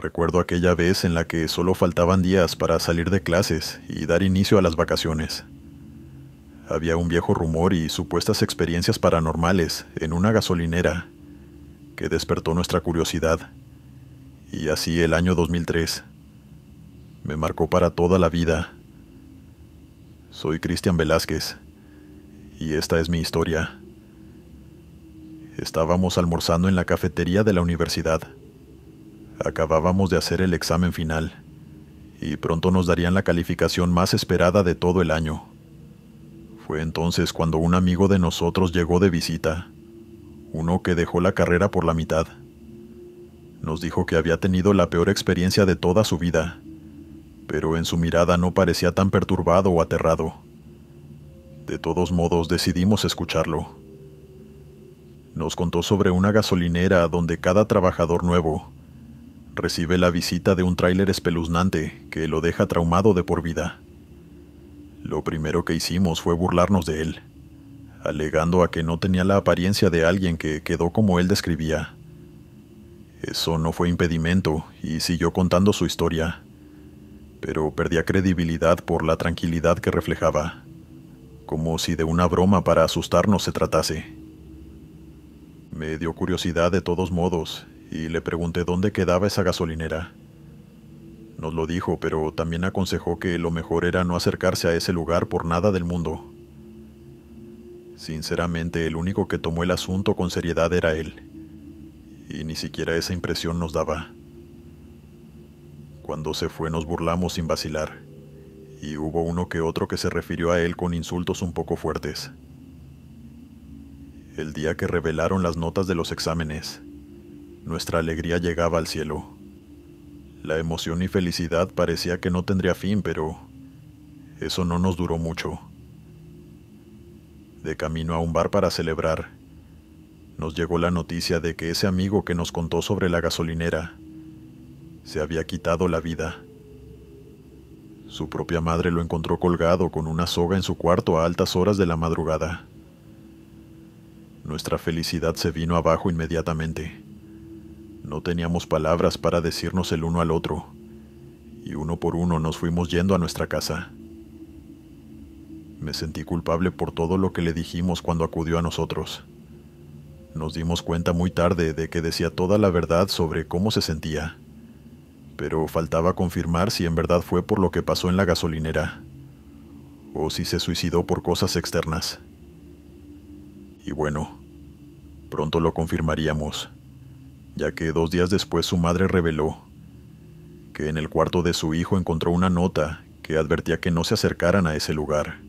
Recuerdo aquella vez en la que solo faltaban días para salir de clases y dar inicio a las vacaciones. Había un viejo rumor y supuestas experiencias paranormales en una gasolinera que despertó nuestra curiosidad. Y así el año 2003 me marcó para toda la vida. Soy Cristian Velázquez y esta es mi historia. Estábamos almorzando en la cafetería de la universidad Acabábamos de hacer el examen final y pronto nos darían la calificación más esperada de todo el año. Fue entonces cuando un amigo de nosotros llegó de visita, uno que dejó la carrera por la mitad. Nos dijo que había tenido la peor experiencia de toda su vida, pero en su mirada no parecía tan perturbado o aterrado. De todos modos decidimos escucharlo. Nos contó sobre una gasolinera donde cada trabajador nuevo recibe la visita de un tráiler espeluznante que lo deja traumado de por vida. Lo primero que hicimos fue burlarnos de él, alegando a que no tenía la apariencia de alguien que quedó como él describía. Eso no fue impedimento y siguió contando su historia, pero perdía credibilidad por la tranquilidad que reflejaba, como si de una broma para asustarnos se tratase. Me dio curiosidad de todos modos y le pregunté dónde quedaba esa gasolinera. Nos lo dijo, pero también aconsejó que lo mejor era no acercarse a ese lugar por nada del mundo. Sinceramente, el único que tomó el asunto con seriedad era él, y ni siquiera esa impresión nos daba. Cuando se fue nos burlamos sin vacilar, y hubo uno que otro que se refirió a él con insultos un poco fuertes. El día que revelaron las notas de los exámenes, nuestra alegría llegaba al cielo. La emoción y felicidad parecía que no tendría fin, pero eso no nos duró mucho. De camino a un bar para celebrar, nos llegó la noticia de que ese amigo que nos contó sobre la gasolinera se había quitado la vida. Su propia madre lo encontró colgado con una soga en su cuarto a altas horas de la madrugada. Nuestra felicidad se vino abajo inmediatamente. No teníamos palabras para decirnos el uno al otro, y uno por uno nos fuimos yendo a nuestra casa. Me sentí culpable por todo lo que le dijimos cuando acudió a nosotros. Nos dimos cuenta muy tarde de que decía toda la verdad sobre cómo se sentía, pero faltaba confirmar si en verdad fue por lo que pasó en la gasolinera, o si se suicidó por cosas externas. Y bueno, pronto lo confirmaríamos ya que dos días después su madre reveló que en el cuarto de su hijo encontró una nota que advertía que no se acercaran a ese lugar.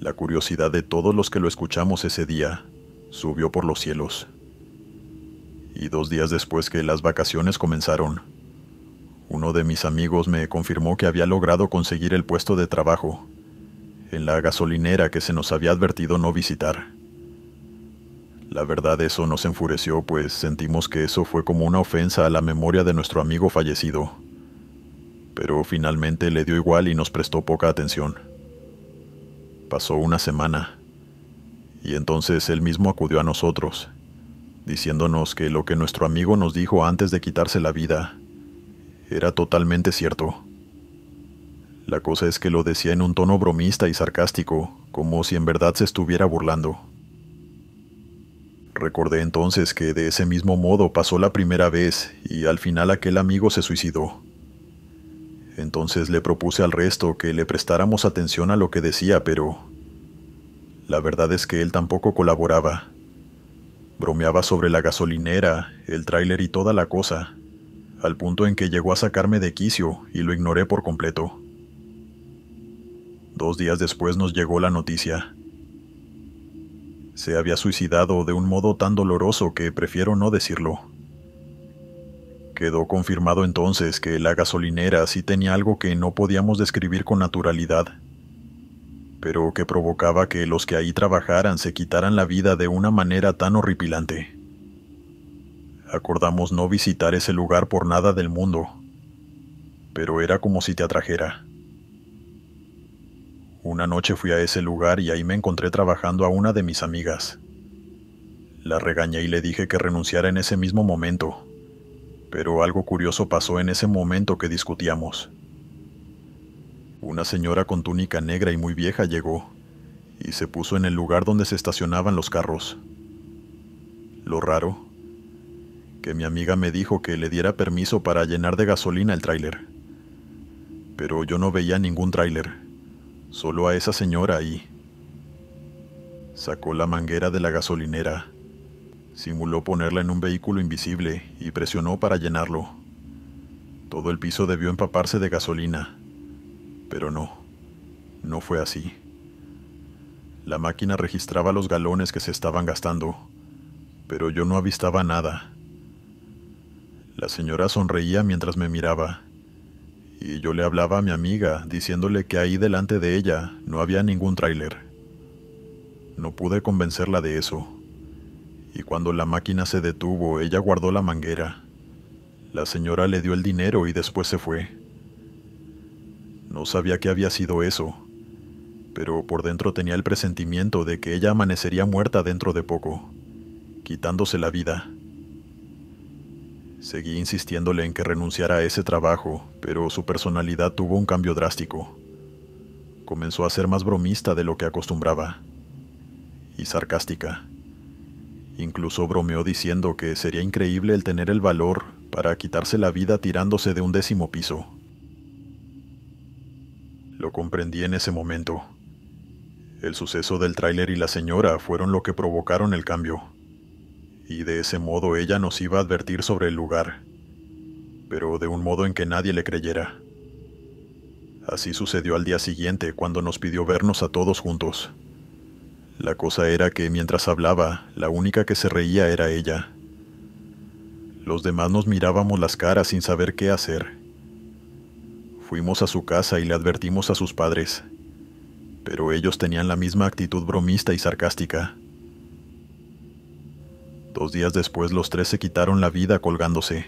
La curiosidad de todos los que lo escuchamos ese día subió por los cielos. Y dos días después que las vacaciones comenzaron, uno de mis amigos me confirmó que había logrado conseguir el puesto de trabajo en la gasolinera que se nos había advertido no visitar. La verdad eso nos enfureció, pues sentimos que eso fue como una ofensa a la memoria de nuestro amigo fallecido. Pero finalmente le dio igual y nos prestó poca atención. Pasó una semana, y entonces él mismo acudió a nosotros, diciéndonos que lo que nuestro amigo nos dijo antes de quitarse la vida era totalmente cierto. La cosa es que lo decía en un tono bromista y sarcástico, como si en verdad se estuviera burlando. Recordé entonces que de ese mismo modo pasó la primera vez y al final aquel amigo se suicidó. Entonces le propuse al resto que le prestáramos atención a lo que decía, pero la verdad es que él tampoco colaboraba. Bromeaba sobre la gasolinera, el tráiler y toda la cosa, al punto en que llegó a sacarme de quicio y lo ignoré por completo. Dos días después nos llegó la noticia. Se había suicidado de un modo tan doloroso que prefiero no decirlo. Quedó confirmado entonces que la gasolinera sí tenía algo que no podíamos describir con naturalidad, pero que provocaba que los que ahí trabajaran se quitaran la vida de una manera tan horripilante. Acordamos no visitar ese lugar por nada del mundo, pero era como si te atrajera. Una noche fui a ese lugar y ahí me encontré trabajando a una de mis amigas. La regañé y le dije que renunciara en ese mismo momento, pero algo curioso pasó en ese momento que discutíamos. Una señora con túnica negra y muy vieja llegó y se puso en el lugar donde se estacionaban los carros. Lo raro, que mi amiga me dijo que le diera permiso para llenar de gasolina el tráiler, pero yo no veía ningún tráiler Solo a esa señora ahí. Sacó la manguera de la gasolinera, simuló ponerla en un vehículo invisible y presionó para llenarlo. Todo el piso debió empaparse de gasolina, pero no, no fue así. La máquina registraba los galones que se estaban gastando, pero yo no avistaba nada. La señora sonreía mientras me miraba y yo le hablaba a mi amiga diciéndole que ahí delante de ella no había ningún tráiler. No pude convencerla de eso, y cuando la máquina se detuvo ella guardó la manguera. La señora le dio el dinero y después se fue. No sabía qué había sido eso, pero por dentro tenía el presentimiento de que ella amanecería muerta dentro de poco, quitándose la vida. Seguí insistiéndole en que renunciara a ese trabajo, pero su personalidad tuvo un cambio drástico. Comenzó a ser más bromista de lo que acostumbraba. Y sarcástica. Incluso bromeó diciendo que sería increíble el tener el valor para quitarse la vida tirándose de un décimo piso. Lo comprendí en ese momento. El suceso del tráiler y la señora fueron lo que provocaron el cambio y de ese modo ella nos iba a advertir sobre el lugar, pero de un modo en que nadie le creyera. Así sucedió al día siguiente cuando nos pidió vernos a todos juntos. La cosa era que mientras hablaba, la única que se reía era ella. Los demás nos mirábamos las caras sin saber qué hacer. Fuimos a su casa y le advertimos a sus padres, pero ellos tenían la misma actitud bromista y sarcástica. Dos días después los tres se quitaron la vida colgándose.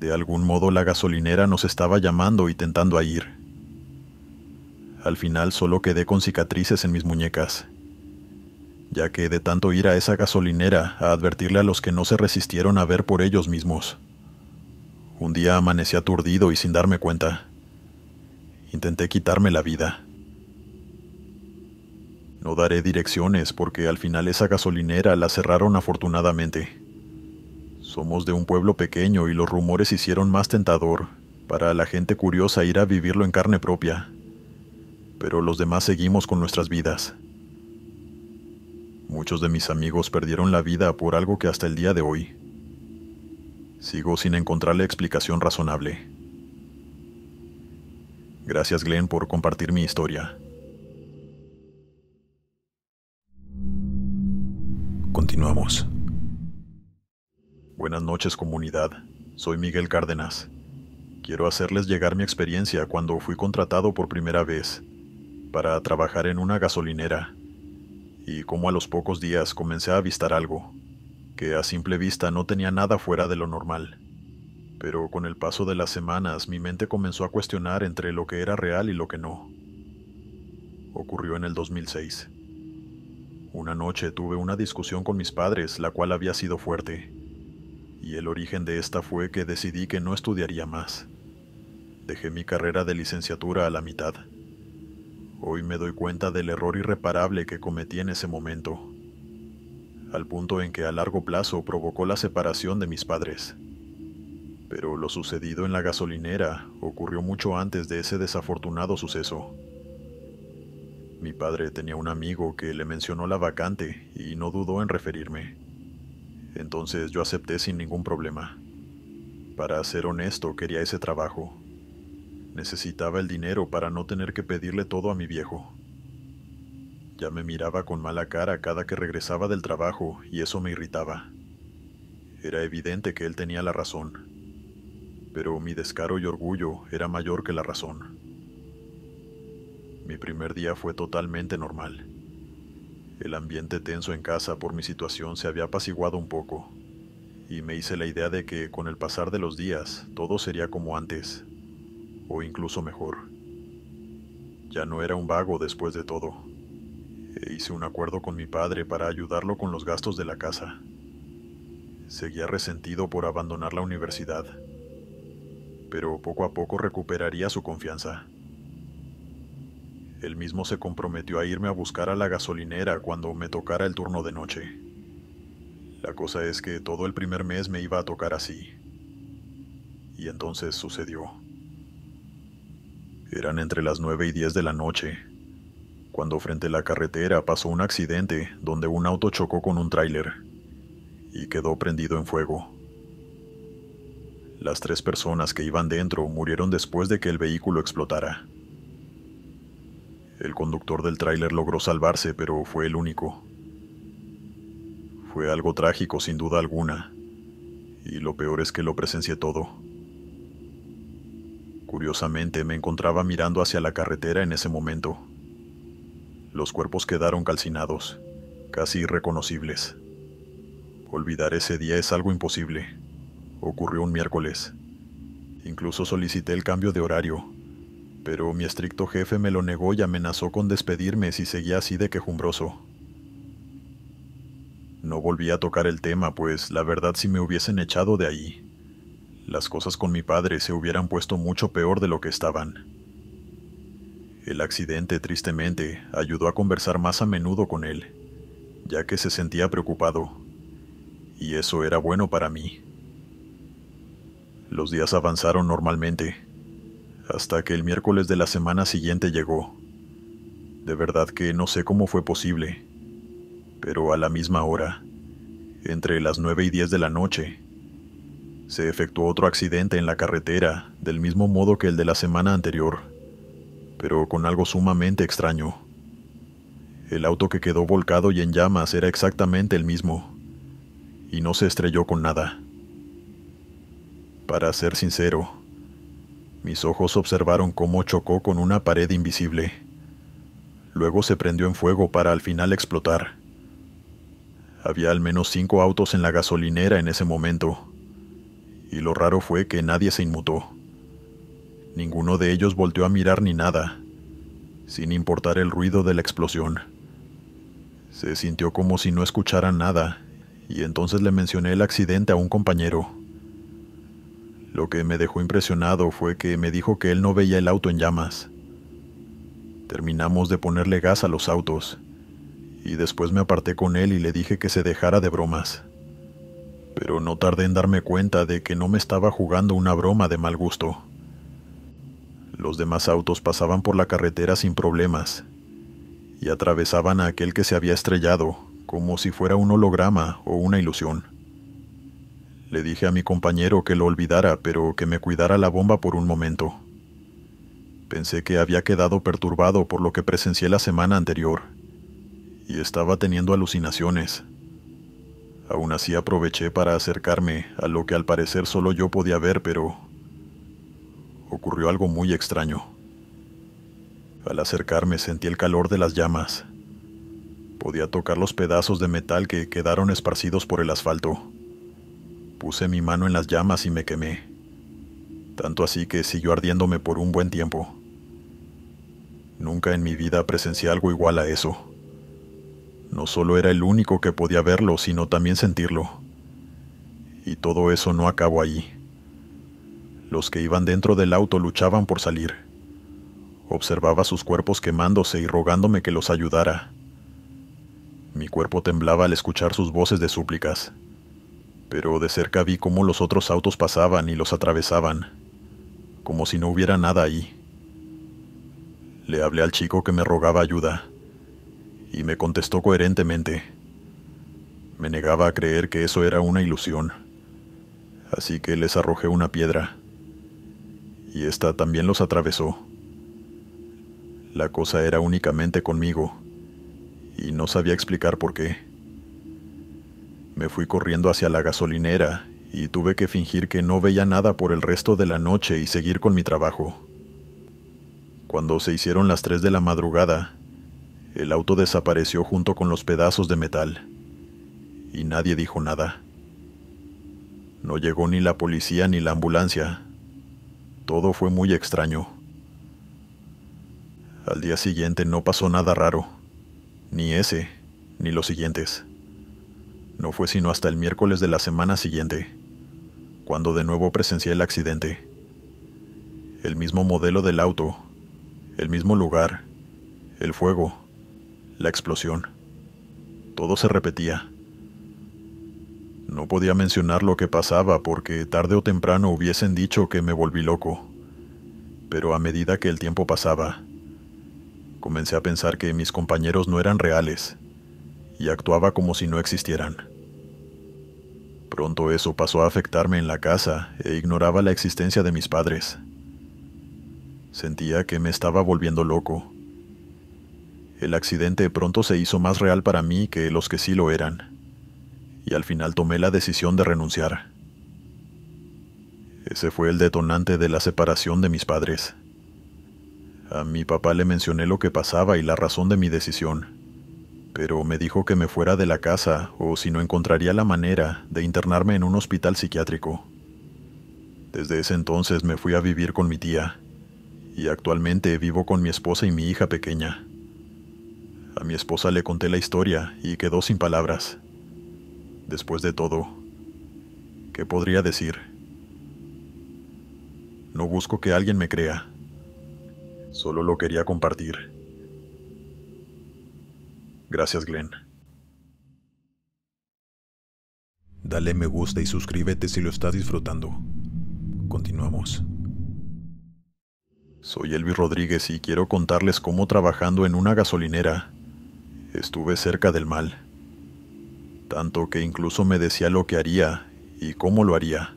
De algún modo la gasolinera nos estaba llamando y tentando a ir. Al final solo quedé con cicatrices en mis muñecas, ya que de tanto ir a esa gasolinera a advertirle a los que no se resistieron a ver por ellos mismos. Un día amanecí aturdido y sin darme cuenta. Intenté quitarme la vida. No daré direcciones porque al final esa gasolinera la cerraron afortunadamente. Somos de un pueblo pequeño y los rumores hicieron más tentador para la gente curiosa ir a vivirlo en carne propia. Pero los demás seguimos con nuestras vidas. Muchos de mis amigos perdieron la vida por algo que hasta el día de hoy sigo sin encontrarle explicación razonable. Gracias Glenn por compartir mi historia. Buenas noches comunidad, soy Miguel Cárdenas. Quiero hacerles llegar mi experiencia cuando fui contratado por primera vez para trabajar en una gasolinera y como a los pocos días comencé a avistar algo, que a simple vista no tenía nada fuera de lo normal. Pero con el paso de las semanas mi mente comenzó a cuestionar entre lo que era real y lo que no. Ocurrió en el 2006. Una noche tuve una discusión con mis padres, la cual había sido fuerte, y el origen de esta fue que decidí que no estudiaría más. Dejé mi carrera de licenciatura a la mitad. Hoy me doy cuenta del error irreparable que cometí en ese momento, al punto en que a largo plazo provocó la separación de mis padres. Pero lo sucedido en la gasolinera ocurrió mucho antes de ese desafortunado suceso. Mi padre tenía un amigo que le mencionó la vacante y no dudó en referirme. Entonces yo acepté sin ningún problema. Para ser honesto, quería ese trabajo. Necesitaba el dinero para no tener que pedirle todo a mi viejo. Ya me miraba con mala cara cada que regresaba del trabajo y eso me irritaba. Era evidente que él tenía la razón, pero mi descaro y orgullo era mayor que la razón. Mi primer día fue totalmente normal. El ambiente tenso en casa por mi situación se había apaciguado un poco, y me hice la idea de que con el pasar de los días todo sería como antes, o incluso mejor. Ya no era un vago después de todo. E hice un acuerdo con mi padre para ayudarlo con los gastos de la casa. Seguía resentido por abandonar la universidad, pero poco a poco recuperaría su confianza. Él mismo se comprometió a irme a buscar a la gasolinera cuando me tocara el turno de noche. La cosa es que todo el primer mes me iba a tocar así. Y entonces sucedió. Eran entre las 9 y 10 de la noche, cuando frente a la carretera pasó un accidente donde un auto chocó con un tráiler y quedó prendido en fuego. Las tres personas que iban dentro murieron después de que el vehículo explotara. El conductor del tráiler logró salvarse, pero fue el único. Fue algo trágico, sin duda alguna, y lo peor es que lo presencié todo. Curiosamente, me encontraba mirando hacia la carretera en ese momento. Los cuerpos quedaron calcinados, casi irreconocibles. Olvidar ese día es algo imposible. Ocurrió un miércoles. Incluso solicité el cambio de horario, pero mi estricto jefe me lo negó y amenazó con despedirme si seguía así de quejumbroso. No volví a tocar el tema, pues la verdad si me hubiesen echado de ahí, las cosas con mi padre se hubieran puesto mucho peor de lo que estaban. El accidente, tristemente, ayudó a conversar más a menudo con él, ya que se sentía preocupado, y eso era bueno para mí. Los días avanzaron normalmente hasta que el miércoles de la semana siguiente llegó. De verdad que no sé cómo fue posible, pero a la misma hora, entre las 9 y 10 de la noche, se efectuó otro accidente en la carretera, del mismo modo que el de la semana anterior, pero con algo sumamente extraño. El auto que quedó volcado y en llamas era exactamente el mismo, y no se estrelló con nada. Para ser sincero, mis ojos observaron cómo chocó con una pared invisible. Luego se prendió en fuego para al final explotar. Había al menos cinco autos en la gasolinera en ese momento. Y lo raro fue que nadie se inmutó. Ninguno de ellos volteó a mirar ni nada, sin importar el ruido de la explosión. Se sintió como si no escuchara nada, y entonces le mencioné el accidente a un compañero. Lo que me dejó impresionado fue que me dijo que él no veía el auto en llamas. Terminamos de ponerle gas a los autos, y después me aparté con él y le dije que se dejara de bromas. Pero no tardé en darme cuenta de que no me estaba jugando una broma de mal gusto. Los demás autos pasaban por la carretera sin problemas, y atravesaban a aquel que se había estrellado, como si fuera un holograma o una ilusión. Le dije a mi compañero que lo olvidara, pero que me cuidara la bomba por un momento. Pensé que había quedado perturbado por lo que presencié la semana anterior, y estaba teniendo alucinaciones. Aún así aproveché para acercarme a lo que al parecer solo yo podía ver, pero ocurrió algo muy extraño. Al acercarme sentí el calor de las llamas. Podía tocar los pedazos de metal que quedaron esparcidos por el asfalto. Puse mi mano en las llamas y me quemé, tanto así que siguió ardiéndome por un buen tiempo. Nunca en mi vida presencié algo igual a eso. No solo era el único que podía verlo, sino también sentirlo. Y todo eso no acabó ahí. Los que iban dentro del auto luchaban por salir. Observaba sus cuerpos quemándose y rogándome que los ayudara. Mi cuerpo temblaba al escuchar sus voces de súplicas pero de cerca vi cómo los otros autos pasaban y los atravesaban, como si no hubiera nada ahí. Le hablé al chico que me rogaba ayuda, y me contestó coherentemente. Me negaba a creer que eso era una ilusión, así que les arrojé una piedra, y esta también los atravesó. La cosa era únicamente conmigo, y no sabía explicar por qué. Me fui corriendo hacia la gasolinera y tuve que fingir que no veía nada por el resto de la noche y seguir con mi trabajo. Cuando se hicieron las 3 de la madrugada, el auto desapareció junto con los pedazos de metal y nadie dijo nada. No llegó ni la policía ni la ambulancia. Todo fue muy extraño. Al día siguiente no pasó nada raro, ni ese, ni los siguientes. No fue sino hasta el miércoles de la semana siguiente, cuando de nuevo presencié el accidente. El mismo modelo del auto, el mismo lugar, el fuego, la explosión. Todo se repetía. No podía mencionar lo que pasaba porque tarde o temprano hubiesen dicho que me volví loco. Pero a medida que el tiempo pasaba, comencé a pensar que mis compañeros no eran reales y actuaba como si no existieran. Pronto eso pasó a afectarme en la casa e ignoraba la existencia de mis padres. Sentía que me estaba volviendo loco. El accidente pronto se hizo más real para mí que los que sí lo eran, y al final tomé la decisión de renunciar. Ese fue el detonante de la separación de mis padres. A mi papá le mencioné lo que pasaba y la razón de mi decisión pero me dijo que me fuera de la casa o si no encontraría la manera de internarme en un hospital psiquiátrico. Desde ese entonces me fui a vivir con mi tía y actualmente vivo con mi esposa y mi hija pequeña. A mi esposa le conté la historia y quedó sin palabras. Después de todo, ¿qué podría decir? No busco que alguien me crea. Solo lo quería compartir. Gracias, Glenn. Dale me gusta y suscríbete si lo estás disfrutando. Continuamos. Soy Elvis Rodríguez y quiero contarles cómo trabajando en una gasolinera estuve cerca del mal. Tanto que incluso me decía lo que haría y cómo lo haría.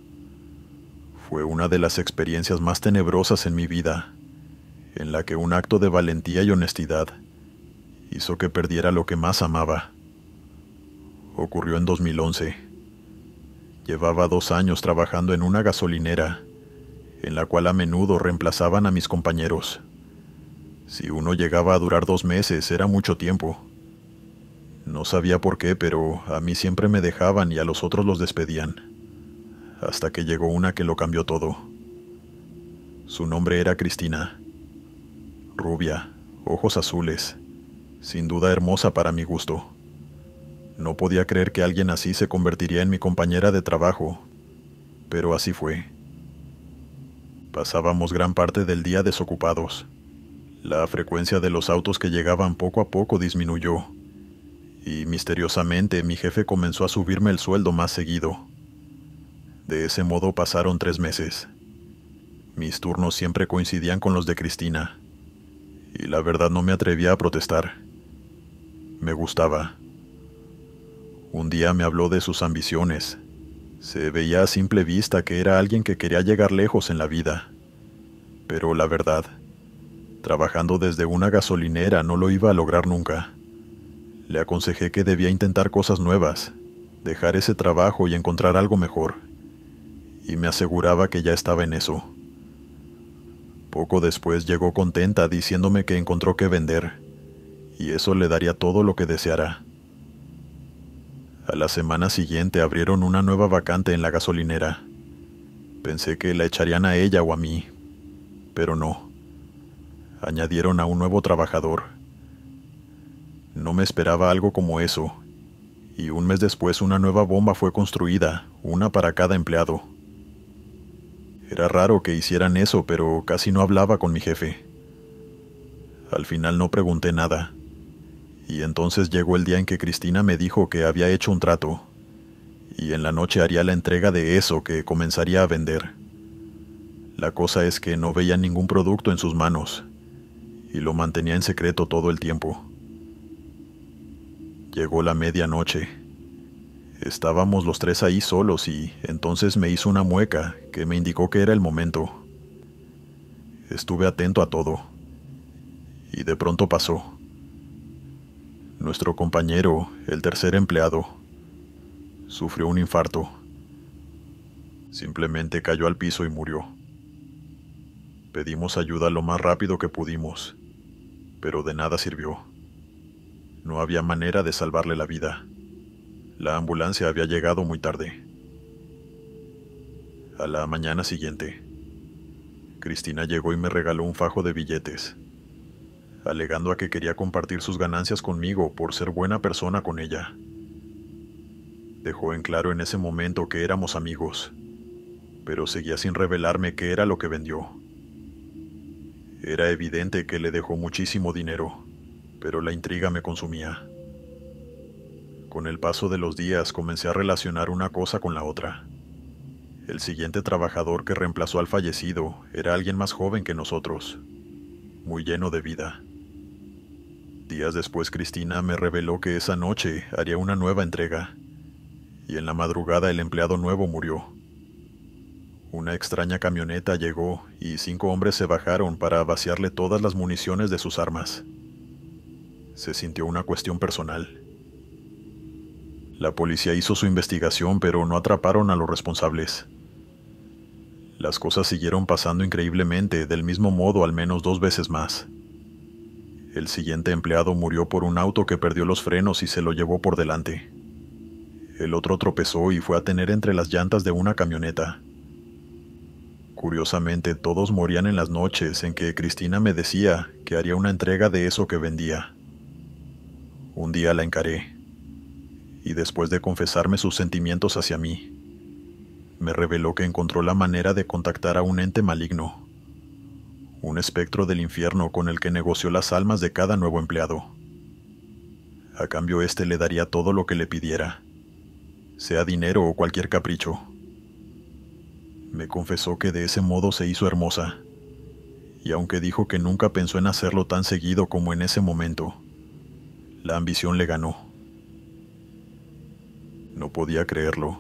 Fue una de las experiencias más tenebrosas en mi vida, en la que un acto de valentía y honestidad hizo que perdiera lo que más amaba. Ocurrió en 2011. Llevaba dos años trabajando en una gasolinera, en la cual a menudo reemplazaban a mis compañeros. Si uno llegaba a durar dos meses, era mucho tiempo. No sabía por qué, pero a mí siempre me dejaban y a los otros los despedían. Hasta que llegó una que lo cambió todo. Su nombre era Cristina. Rubia, ojos azules, sin duda hermosa para mi gusto. No podía creer que alguien así se convertiría en mi compañera de trabajo, pero así fue. Pasábamos gran parte del día desocupados. La frecuencia de los autos que llegaban poco a poco disminuyó, y misteriosamente mi jefe comenzó a subirme el sueldo más seguido. De ese modo pasaron tres meses. Mis turnos siempre coincidían con los de Cristina, y la verdad no me atrevía a protestar me gustaba. Un día me habló de sus ambiciones. Se veía a simple vista que era alguien que quería llegar lejos en la vida. Pero la verdad, trabajando desde una gasolinera no lo iba a lograr nunca. Le aconsejé que debía intentar cosas nuevas, dejar ese trabajo y encontrar algo mejor. Y me aseguraba que ya estaba en eso. Poco después llegó contenta diciéndome que encontró que vender y eso le daría todo lo que deseara. A la semana siguiente abrieron una nueva vacante en la gasolinera. Pensé que la echarían a ella o a mí, pero no. Añadieron a un nuevo trabajador. No me esperaba algo como eso, y un mes después una nueva bomba fue construida, una para cada empleado. Era raro que hicieran eso, pero casi no hablaba con mi jefe. Al final no pregunté nada. Y entonces llegó el día en que Cristina me dijo que había hecho un trato, y en la noche haría la entrega de eso que comenzaría a vender. La cosa es que no veía ningún producto en sus manos, y lo mantenía en secreto todo el tiempo. Llegó la medianoche. Estábamos los tres ahí solos y entonces me hizo una mueca que me indicó que era el momento. Estuve atento a todo. Y de pronto pasó. Nuestro compañero, el tercer empleado, sufrió un infarto. Simplemente cayó al piso y murió. Pedimos ayuda lo más rápido que pudimos, pero de nada sirvió. No había manera de salvarle la vida. La ambulancia había llegado muy tarde. A la mañana siguiente, Cristina llegó y me regaló un fajo de billetes alegando a que quería compartir sus ganancias conmigo por ser buena persona con ella. Dejó en claro en ese momento que éramos amigos, pero seguía sin revelarme qué era lo que vendió. Era evidente que le dejó muchísimo dinero, pero la intriga me consumía. Con el paso de los días comencé a relacionar una cosa con la otra. El siguiente trabajador que reemplazó al fallecido era alguien más joven que nosotros, muy lleno de vida. Días después Cristina me reveló que esa noche haría una nueva entrega, y en la madrugada el empleado nuevo murió. Una extraña camioneta llegó y cinco hombres se bajaron para vaciarle todas las municiones de sus armas. Se sintió una cuestión personal. La policía hizo su investigación pero no atraparon a los responsables. Las cosas siguieron pasando increíblemente, del mismo modo al menos dos veces más. El siguiente empleado murió por un auto que perdió los frenos y se lo llevó por delante. El otro tropezó y fue a tener entre las llantas de una camioneta. Curiosamente, todos morían en las noches en que Cristina me decía que haría una entrega de eso que vendía. Un día la encaré, y después de confesarme sus sentimientos hacia mí, me reveló que encontró la manera de contactar a un ente maligno un espectro del infierno con el que negoció las almas de cada nuevo empleado. A cambio, éste le daría todo lo que le pidiera, sea dinero o cualquier capricho. Me confesó que de ese modo se hizo hermosa, y aunque dijo que nunca pensó en hacerlo tan seguido como en ese momento, la ambición le ganó. No podía creerlo.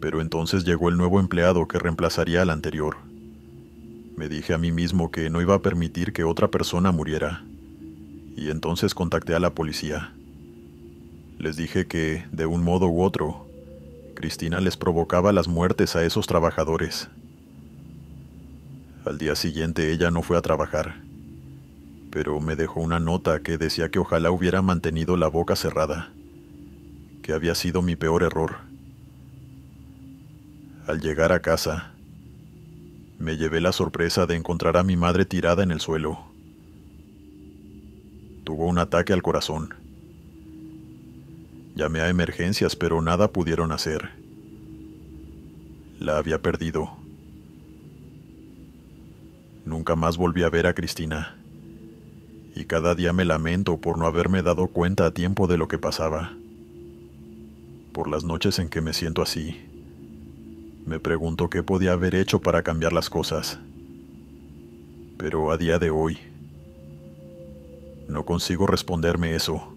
Pero entonces llegó el nuevo empleado que reemplazaría al anterior. Me dije a mí mismo que no iba a permitir que otra persona muriera. Y entonces contacté a la policía. Les dije que, de un modo u otro, Cristina les provocaba las muertes a esos trabajadores. Al día siguiente ella no fue a trabajar, pero me dejó una nota que decía que ojalá hubiera mantenido la boca cerrada, que había sido mi peor error. Al llegar a casa, me llevé la sorpresa de encontrar a mi madre tirada en el suelo. Tuvo un ataque al corazón. Llamé a emergencias, pero nada pudieron hacer. La había perdido. Nunca más volví a ver a Cristina. Y cada día me lamento por no haberme dado cuenta a tiempo de lo que pasaba. Por las noches en que me siento así, me pregunto qué podía haber hecho para cambiar las cosas. Pero a día de hoy, no consigo responderme eso.